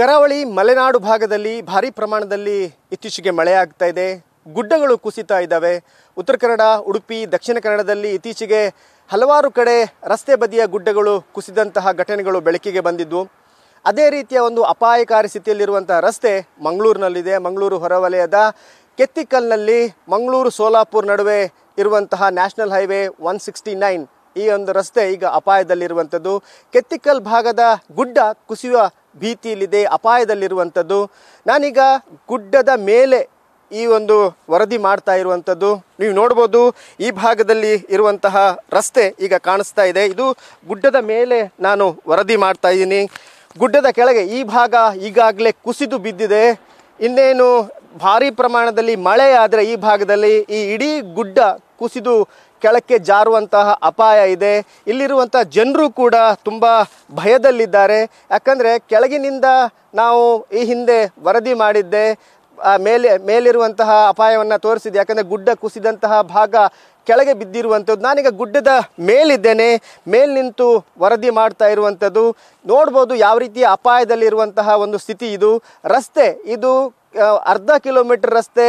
ಕರಾವಳಿ ಮಲೆನಾಡು ಭಾಗದಲ್ಲಿ ಭಾರಿ ಪ್ರಮಾಣದಲ್ಲಿ ಇತ್ತೀಚೆಗೆ ಮಳೆಯಾಗ್ತಾ ಇದೆ ಗುಡ್ಡಗಳು ಕುಸಿತಾ ಇದ್ದಾವೆ ಉತ್ತರ ಕನ್ನಡ ಉಡುಪಿ ದಕ್ಷಿಣ ಕನ್ನಡದಲ್ಲಿ ಇತ್ತೀಚೆಗೆ ಹಲವಾರು ಕಡೆ ರಸ್ತೆ ಬದಿಯ ಗುಡ್ಡಗಳು ಕುಸಿದಂತಹ ಘಟನೆಗಳು ಬೆಳಕಿಗೆ ಬಂದಿದ್ದು ಅದೇ ರೀತಿಯ ಒಂದು ಅಪಾಯಕಾರಿ ಸ್ಥಿತಿಯಲ್ಲಿರುವಂಥ ರಸ್ತೆ ಮಂಗಳೂರಿನಲ್ಲಿದೆ ಮಂಗಳೂರು ಹೊರವಲಯದ ಕೆತ್ತಿಕಲ್ನಲ್ಲಿ ಮಂಗಳೂರು ಸೋಲಾಪುರ್ ನಡುವೆ ಇರುವಂತಹ national highway one sixty nine ಈ ಒಂದು ರಸ್ತೆ ಈಗ ಅಪಾಯದಲ್ಲಿರುವಂಥದ್ದು ಕೆತ್ತಿಕಲ್ ಭಾಗದ ಗುಡ್ಡ ಕುಸಿಯುವ ಭೀತಿಯಲ್ಲಿದೆ ಅಪಾಯದಲ್ಲಿರುವಂಥದ್ದು ನಾನೀಗ ಗುಡ್ಡದ ಮೇಲೆ ಈ ಒಂದು ವರದಿ ಮಾಡ್ತಾ ಇರುವಂಥದ್ದು ನೀವು ನೋಡ್ಬೋದು ಈ ಭಾಗದಲ್ಲಿ ಇರುವಂತಹ ರಸ್ತೆ ಈಗ ಕಾಣಿಸ್ತಾ ಇದೆ ಇದು ಗುಡ್ಡದ ಮೇಲೆ ನಾನು ವರದಿ ಮಾಡ್ತಾ ಇದ್ದೀನಿ ಗುಡ್ಡದ ಕೆಳಗೆ ಈ ಭಾಗ ಈಗಾಗಲೇ ಕುಸಿದು ಬಿದ್ದಿದೆ ಇನ್ನೇನು ಭಾರಿ ಪ್ರಮಾಣದಲ್ಲಿ ಮಳೆ ಆದರೆ ಈ ಭಾಗದಲ್ಲಿ ಈ ಇಡೀ ಗುಡ್ಡ ಕುಸಿದು ಕೆಳಕ್ಕೆ ಜಾರುವಂತಹ ಅಪಾಯ ಇದೆ ಇಲ್ಲಿರುವಂಥ ಜನರು ಕೂಡ ತುಂಬ ಭಯದಲ್ಲಿದ್ದಾರೆ ಯಾಕಂದರೆ ಕೆಳಗಿನಿಂದ ನಾವು ಈ ಹಿಂದೆ ವರದಿ ಮಾಡಿದ್ದೆ ಮೇಲೆ ಮೇಲಿರುವಂತಹ ಅಪಾಯವನ್ನು ತೋರಿಸಿದೆ ಯಾಕಂದರೆ ಗುಡ್ಡ ಕುಸಿದಂತಹ ಭಾಗ ಕೆಳಗೆ ಬಿದ್ದಿರುವಂಥದ್ದು ನಾನೀಗ ಗುಡ್ಡದ ಮೇಲಿದ್ದೇನೆ ಮೇಲ್ ನಿಂತು ವರದಿ ಮಾಡ್ತಾ ಇರುವಂಥದ್ದು ನೋಡ್ಬೋದು ಯಾವ ರೀತಿಯ ಅಪಾಯದಲ್ಲಿರುವಂತಹ ಒಂದು ಸ್ಥಿತಿ ಇದು ರಸ್ತೆ ಇದು ಅರ್ಧ ಕಿಲೋಮೀಟರ್ ರಸ್ತೆ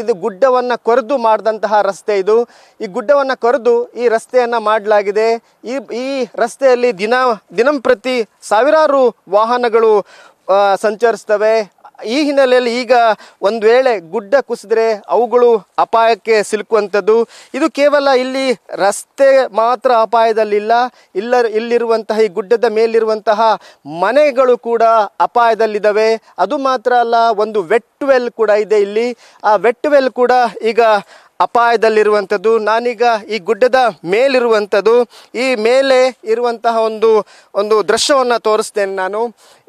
ಇದು ಗುಡ್ಡವನ್ನು ಕೊರೆದು ಮಾಡಿದಂತಹ ರಸ್ತೆ ಇದು ಈ ಗುಡ್ಡವನ್ನು ಕೊರೆದು ಈ ರಸ್ತೆಯನ್ನು ಮಾಡಲಾಗಿದೆ ಈ ಈ ರಸ್ತೆಯಲ್ಲಿ ದಿನ ದಿನಂಪ್ರತಿ ಸಾವಿರಾರು ವಾಹನಗಳು ಸಂಚರಿಸ್ತವೆ ಈ ಹಿನ್ನೆಲೆಯಲ್ಲಿ ಈಗ ಒಂದು ವೇಳೆ ಗುಡ್ಡ ಕುಸಿದ್ರೆ ಅವುಗಳು ಅಪಾಯಕ್ಕೆ ಸಿಲುಕುವಂಥದ್ದು ಇದು ಕೇವಲ ಇಲ್ಲಿ ರಸ್ತೆ ಮಾತ್ರ ಅಪಾಯದಲ್ಲಿಲ್ಲ ಇಲ್ಲ ಇಲ್ಲಿರುವಂತಹ ಈ ಗುಡ್ಡದ ಮೇಲಿರುವಂತಹ ಮನೆಗಳು ಕೂಡ ಅಪಾಯದಲ್ಲಿದ್ದಾವೆ ಅದು ಮಾತ್ರ ಅಲ್ಲ ಒಂದು ವೆಟ್ವೆಲ್ ಕೂಡ ಇದೆ ಇಲ್ಲಿ ಆ ವೆಟ್ವೆಲ್ ಕೂಡ ಈಗ ಅಪಾಯದಲ್ಲಿರುವಂಥದ್ದು ನಾನೀಗ ಈ ಗುಡ್ಡದ ಮೇಲಿರುವಂಥದ್ದು ಈ ಮೇಲೆ ಇರುವಂತಹ ಒಂದು ಒಂದು ದೃಶ್ಯವನ್ನು ತೋರಿಸ್ತೇನೆ ನಾನು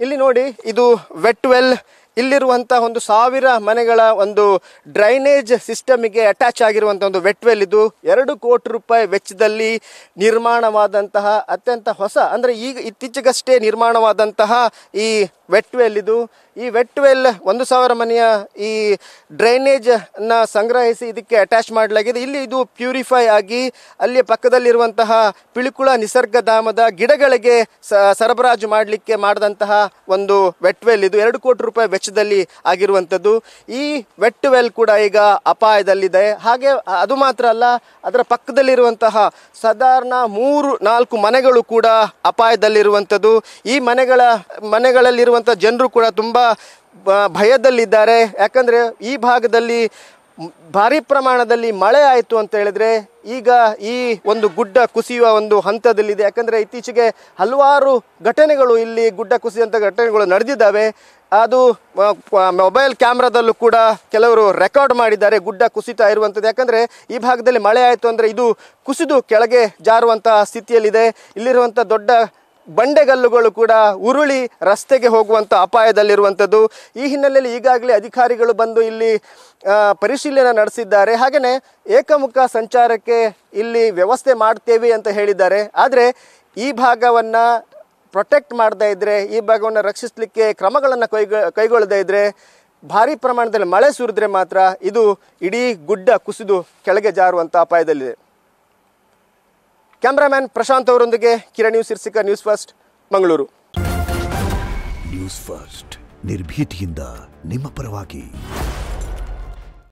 ಇಲ್ಲಿ ನೋಡಿ ಇದು ವೆಟ್ವೆಲ್ ಇಲ್ಲಿರುವಂತಹ ಒಂದು ಸಾವಿರ ಮನೆಗಳ ಒಂದು ಡ್ರೈನೇಜ್ ಸಿಸ್ಟಮಿಗೆ ಅಟ್ಯಾಚ್ ಆಗಿರುವಂತಹ ಒಂದು ವೆಟ್ವೆಲ್ ಇದು ಎರಡು ಕೋಟಿ ರೂಪಾಯಿ ವೆಚ್ಚದಲ್ಲಿ ನಿರ್ಮಾಣವಾದಂತಹ ಅತ್ಯಂತ ಹೊಸ ಅಂದ್ರೆ ಈಗ ಇತ್ತೀಚೆಗಷ್ಟೇ ನಿರ್ಮಾಣವಾದಂತಹ ಈ ವೆಟ್ವೆಲ್ ಇದು ಈ ವೆಟ್ ವೆಲ್ ಒಂದು ಸಾವಿರ ಮನೆಯ ಈ ನ ಸಂಗ್ರಹಿಸಿ ಇದಕ್ಕೆ ಅಟ್ಯಾಚ್ ಮಾಡಲಾಗಿದೆ ಇಲ್ಲಿ ಇದು ಪ್ಯೂರಿಫೈ ಆಗಿ ಅಲ್ಲಿ ಪಕ್ಕದಲ್ಲಿರುವಂತಹ ಪಿಳುಕುಳ ನಿಸರ್ಗಧಾಮದ ಗಿಡಗಳಿಗೆ ಸರಬರಾಜು ಮಾಡಲಿಕ್ಕೆ ಮಾಡಿದಂತಹ ಒಂದು ವೆಟ್ ವೆಲ್ ಇದು ಎರಡು ಕೋಟಿ ರೂಪಾಯಿ ವೆಚ್ಚದಲ್ಲಿ ಆಗಿರುವಂಥದ್ದು ಈ ವೆಟ್ ವೆಲ್ ಕೂಡ ಈಗ ಅಪಾಯದಲ್ಲಿದೆ ಹಾಗೆ ಅದು ಮಾತ್ರ ಅಲ್ಲ ಅದರ ಪಕ್ಕದಲ್ಲಿರುವಂತಹ ಸಾಧಾರಣ ಮೂರು ನಾಲ್ಕು ಮನೆಗಳು ಕೂಡ ಅಪಾಯದಲ್ಲಿರುವಂಥದ್ದು ಈ ಮನೆಗಳ ಮನೆಗಳಲ್ಲಿರುವಂಥ ಜನರು ಕೂಡ ತುಂಬ ಭಯದಲ್ಲಿದ್ದಾರೆ ಯಾಕಂದರೆ ಈ ಭಾಗದಲ್ಲಿ ಭಾರಿ ಪ್ರಮಾಣದಲ್ಲಿ ಮಳೆ ಆಯಿತು ಅಂತ ಹೇಳಿದರೆ ಈಗ ಈ ಒಂದು ಗುಡ್ಡ ಕುಸಿಯುವ ಒಂದು ಹಂತದಲ್ಲಿದೆ ಯಾಕಂದರೆ ಇತ್ತೀಚೆಗೆ ಹಲವಾರು ಘಟನೆಗಳು ಇಲ್ಲಿ ಗುಡ್ಡ ಕುಸಿದಂಥ ಘಟನೆಗಳು ನಡೆದಿದ್ದಾವೆ ಅದು ಮೊಬೈಲ್ ಕ್ಯಾಮ್ರಾದಲ್ಲೂ ಕೂಡ ಕೆಲವರು ರೆಕಾರ್ಡ್ ಮಾಡಿದ್ದಾರೆ ಗುಡ್ಡ ಕುಸಿತಾ ಇರುವಂಥದ್ದು ಯಾಕಂದರೆ ಈ ಭಾಗದಲ್ಲಿ ಮಳೆ ಆಯಿತು ಅಂದರೆ ಇದು ಕುಸಿದು ಕೆಳಗೆ ಜಾರುವಂತಹ ಸ್ಥಿತಿಯಲ್ಲಿದೆ ಇಲ್ಲಿರುವಂಥ ದೊಡ್ಡ ಬಂಡೆಗಲ್ಲುಗಳು ಕೂಡ ಉರುಳಿ ರಸ್ತೆಗೆ ಹೋಗುವಂಥ ಅಪಾಯದಲ್ಲಿರುವಂಥದ್ದು ಈ ಹಿನ್ನೆಲೆಯಲ್ಲಿ ಈಗಾಗಲೇ ಅಧಿಕಾರಿಗಳು ಬಂದು ಇಲ್ಲಿ ಪರಿಶೀಲನೆ ನಡೆಸಿದ್ದಾರೆ ಹಾಗೆಯೇ ಏಕಮುಖ ಸಂಚಾರಕ್ಕೆ ಇಲ್ಲಿ ವ್ಯವಸ್ಥೆ ಮಾಡ್ತೇವೆ ಅಂತ ಹೇಳಿದ್ದಾರೆ ಆದರೆ ಈ ಭಾಗವನ್ನು ಪ್ರೊಟೆಕ್ಟ್ ಮಾಡ್ತಾ ಇದ್ದರೆ ಈ ಭಾಗವನ್ನು ರಕ್ಷಿಸಲಿಕ್ಕೆ ಕ್ರಮಗಳನ್ನು ಕೈಗ ಕೈಗೊಳ್ಳದೇ ಇದ್ದರೆ ಭಾರಿ ಪ್ರಮಾಣದಲ್ಲಿ ಮಳೆ ಸುರಿದ್ರೆ ಮಾತ್ರ ಇದು ಇಡೀ ಗುಡ್ಡ ಕುಸಿದು ಕೆಳಗೆ ಜಾರುವಂಥ ಅಪಾಯದಲ್ಲಿದೆ ಕ್ಯಾಮ್ರಾಮ್ಯಾನ್ ಪ್ರಶಾಂತ್ ಅವರೊಂದಿಗೆ ಕಿರಣ್ ನ್ಯೂಸ್ ಶೀರ್ಷಿಕ news first Mangaluru news first ನಿರ್ಭೀತಿಯಿಂದ ನಿಮ್ಮ ಪರವಾಗಿ